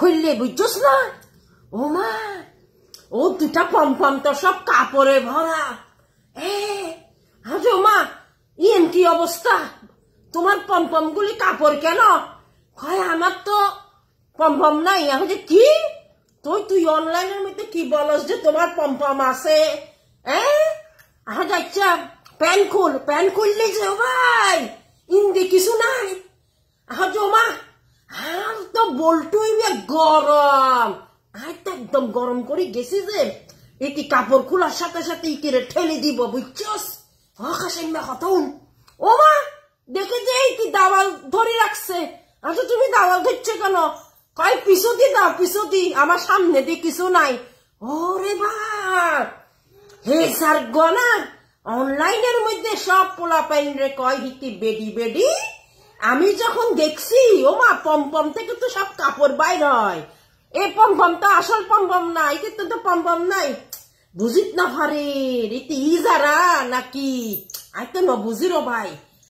খুললে বুঝছস না ও মা ও দুটা তো সব কাপড়ে ভরা মা কি e অবস্থা তোমার পমপম গুলি কাপড় কেন হয় আমার তো পমপম নাই আমি কি তুই তুই অনলাইনের মধ্যে কি বলস যে তোমার পমপম আছে হ্যাঁ আচ্ছা, আচ্ছা প্যান খুল প্যান খুললে যে ভাই ইন্দি কিছু না বল্টুই গরম আয়টা একদম গরম করে গেছে যে এটি কাপড় খোলার সাথে সাথে ইতিরে ঠেলে দিব বুঝছস হাসাইমা কথা ও মা দেখে যে কি দাওয়াল ধরে রাখছে আচ্ছা তুমি দাওয়াল ধরছো কেন কয় পিছতি দাও পিছতি আমার সামনে দিয়ে কিছু নাই ওরে বা হে স্যার গনার অনলাইনের মধ্যে সব পোলা পাইন রে কয় হিতি বেডি বেডি আমি যখন দেখছি ও মা পমপম থেকে তো সব কাপড় বাইর হয় এ পমপম তো আসল পমপম না একে তো পমপম নাই বুঝিত না হরে রীতি ইজারা নাকি আই তো ন বুঝিরো ভাই